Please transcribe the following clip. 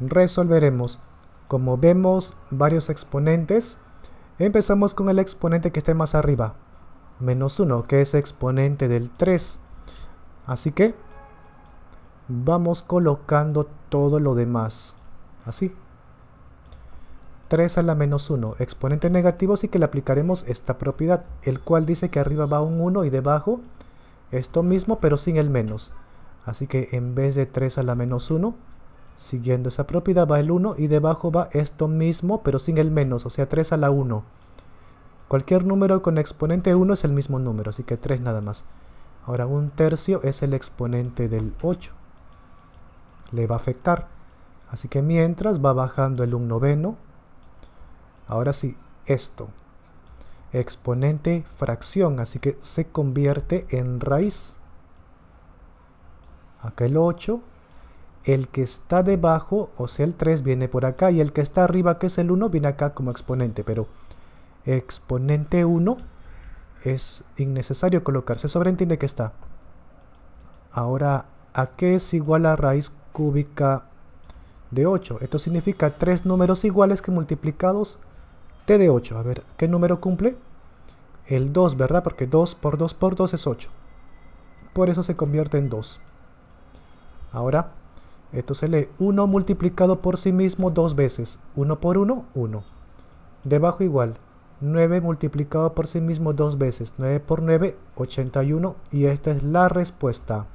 resolveremos. Como vemos varios exponentes, empezamos con el exponente que esté más arriba, menos 1, que es exponente del 3. Así que vamos colocando todo lo demás, así. 3 a la menos 1, exponente negativo, así que le aplicaremos esta propiedad, el cual dice que arriba va un 1 y debajo esto mismo, pero sin el menos. Así que en vez de 3 a la menos 1, Siguiendo esa propiedad va el 1 y debajo va esto mismo, pero sin el menos, o sea 3 a la 1. Cualquier número con exponente 1 es el mismo número, así que 3 nada más. Ahora un tercio es el exponente del 8. Le va a afectar. Así que mientras va bajando el 1 noveno. Ahora sí, esto. Exponente fracción, así que se convierte en raíz. Acá el 8 el que está debajo, o sea, el 3 viene por acá, y el que está arriba, que es el 1, viene acá como exponente, pero exponente 1 es innecesario colocarse se sobreentiende que está. Ahora, ¿a qué es igual a raíz cúbica de 8? Esto significa tres números iguales que multiplicados t de 8. A ver, ¿qué número cumple? El 2, ¿verdad? Porque 2 por 2 por 2 es 8. Por eso se convierte en 2. Ahora, esto se lee 1 multiplicado por sí mismo dos veces. 1 por 1, 1. Debajo igual. 9 multiplicado por sí mismo dos veces. 9 por 9, 81. Y esta es la respuesta.